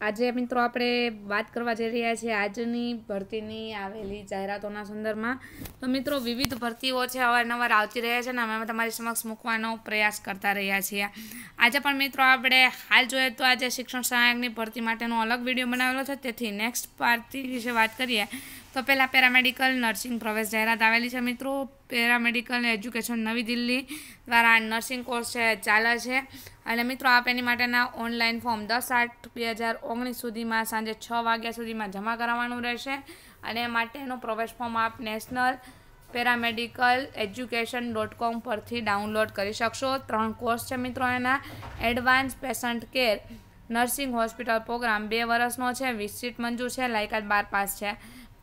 આજે મિત્રો આપણે વાત કરવા જઈ રહ્યા છીએ આજની ભરતીની આવેલી જાહેરાતોના સંદર્ભમાં તો મિત્રો વિવિધ ભરતીઓ છે અવારનવાર આવતી રહ્યા છે ને અમે તમારી સમક્ષ મૂકવાનો પ્રયાસ કરતા રહ્યા છીએ આજે પણ મિત્રો આપણે હાલ જોઈએ તો આજે શિક્ષણ સહાયકની ભરતી માટેનો અલગ વિડીયો બનાવેલો છે તેથી નેક્સ્ટ પાર્ટી વિશે વાત કરીએ તો પહેલાં પેરામેડિકલ નર્સિંગ પ્રવેશ જાહેરાત આવેલી છે મિત્રો પેરામેડિકલ એજ્યુકેશન નવી દિલ્હી દ્વારા નર્સિંગ કોર્સ છે ચાલે છે અને મિત્રો આપ એની માટેના ઓનલાઈન ફોર્મ દસ આઠ બે હજાર ઓગણીસ સુધીમાં સાંજે છ વાગ્યા સુધીમાં જમા કરાવવાનું રહેશે અને માટેનું પ્રવેશ ફોર્મ આપ national paramedical education dot com પરથી ડાઉનલોડ કરી શકશો ત્રણ કોર્સ છે મિત્રો એના advance patient care nursing hospital program બે વર્ષનો છે વીસ સીટ મંજૂર છે લાયકાત બાર પાસ છે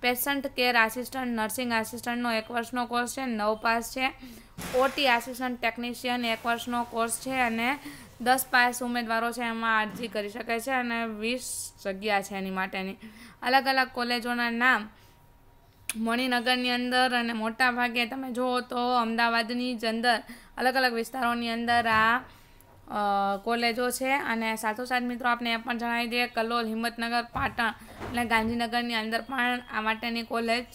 પેશન્ટ કેર આસિસ્ટન્ટ નર્સિંગ આસિસ્ટન્ટનો એક વર્ષનો કોર્સ છે નવ પાસ છે ઓટી આસિસ્ટન્ટ ટેકનિશિયન એક વર્ષનો કોર્સ છે અને દસ પાસ ઉમેદવારો છે એમાં અરજી કરી શકે છે અને વીસ જગ્યા છે એની માટેની અલગ અલગ કોલેજોના નામ મણિનગરની અંદર અને મોટાભાગે તમે જુઓ તો અમદાવાદની જ અંદર અલગ અલગ વિસ્તારોની અંદર આ કોલેજો છે અને સાથોસાથ મિત્રો આપણે એ પણ જણાવી દઈએ કલોલ હિંમતનગર પાટણ અને ગાંધીનગરની અંદર પણ આ માટેની કોલેજ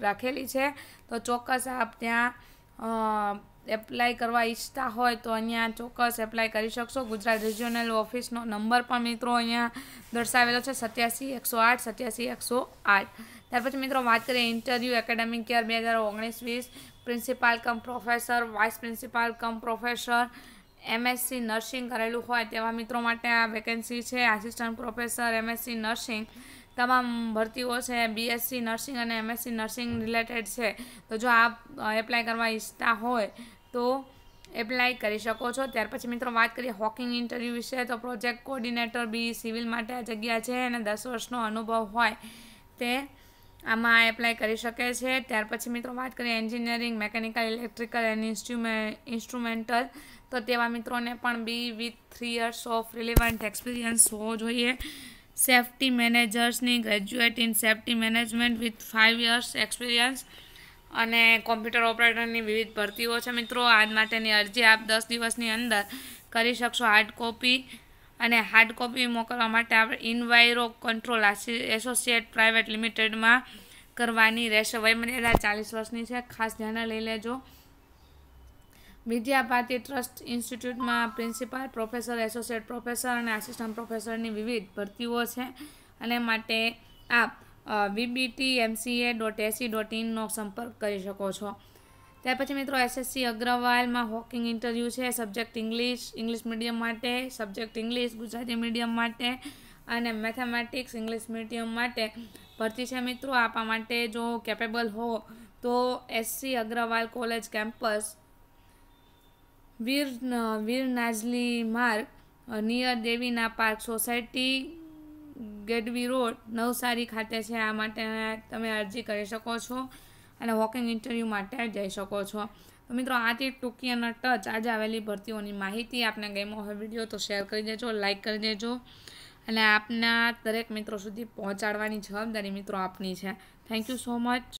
રાખેલી છે તો ચોક્કસ આપ ત્યાં એપ્લાય કરવા ઈચ્છતા હોય તો અહીંયા ચોક્કસ એપ્લાય કરી શકશો ગુજરાત રિજિયોનલ ઓફિસનો નંબર પણ મિત્રો અહીંયા દર્શાવેલો છે સત્યાસી એકસો આઠ સત્યાસી એકસો આઠ ત્યાર પછી મિત્રો વાત કરીએ ઇન્ટરવ્યૂ એકેડેમિક યર બે હજાર ઓગણીસ વીસ principal cum professor vice principal cum professor MSc nursing કરેલું હોય તેવા મિત્રો માટે આ વેકેન્સી છે આસિસ્ટન્ટ પ્રોફેસર એમએસસી નર્સિંગ તમામ ભરતીઓ છે બીએસસી નર્સિંગ અને એમએસસી નર્સિંગ રિલેટેડ છે તો જો આપ એપ્લાય કરવા ઈચ્છતા હોય તો એપ્લાય કરી શકો છો ત્યાર પછી મિત્રો વાત કરીએ હોકિંગ ઇન્ટરવ્યૂ વિશે તો પ્રોજેક્ટ કોર્ડિનેટર બી સિવિલ માટે આ જગ્યા છે અને દસ વર્ષનો અનુભવ હોય તે આમાં એપ્લાય કરી શકે છે ત્યાર પછી મિત્રો વાત કરીએ engineering mechanical electrical and instrument instrumental તો તેવા મિત્રોને પણ be with three years of relevant experience હોવો જોઈએ સેફ્ટી મેનેજર્સની graduate in safety management with five years experience અને કોમ્પ્યુટર ઓપરેટરની વિવિધ ભરતીઓ છે મિત્રો આજ માટેની અરજી આપ દસ દિવસની અંદર કરી શકશો હાર્ડ કોપી અને હાર્ડ કોપી મોકલવા માટે આપણે ઇન્વાયરો કંટ્રોલ એસોસિએટ પ્રાઇવેટ લિમિટેડમાં કરવાની રહેશે વયમર્યાદા ચાલીસ વર્ષની છે ખાસ ધ્યાને લઈ લેજો વિદ્યાભારતી ટ્રસ્ટ ઇન્સ્ટિટ્યૂટમાં પ્રિન્સિપાલ પ્રોફેસર એસોસિએટ પ્રોફેસર અને આસિસ્ટન્ટ પ્રોફેસરની વિવિધ ભરતીઓ છે અને માટે આપ VBT MCA dot AC dot ઇનનો સંપર્ક કરી શકો છો ત્યાર પછી મિત્રો એસએસસી અગ્રવાલમાં હોકિંગ ઇન્ટરવ્યૂ છે સબ્જેક્ટ ઇંગ્લિશ ઇંગ્લિશ મીડિયમ માટે સબ્જેક્ટ ઇંગ્લિશ ગુજરાતી મીડિયમ માટે અને મેથેમેટિક્સ ઇંગ્લિશ મીડિયમ માટે ભરતી છે મિત્રો આપવા માટે જો કેપેબલ હો તો SC Agrawal college campus Veer Veer Najli Marg near Devina park society Gedvi road Navsari ખાતે છે આ માટે તમે અરજી કરી શકો છો અને વોકિંગ ઇન્ટરવ્યૂ માટે જઈ શકો છો તો મિત્રો આ હતી ટૂંકી અને ટચ આજે આવેલી ભરતીઓની માહિતી આપને ગેમો હવે વિડીયો તો શેર કરી દેજો લાઇક કરી દેજો અને આપના દરેક મિત્રો સુધી પહોંચાડવાની જવાબદારી મિત્રો આપની છે થેન્ક યુ સો મચ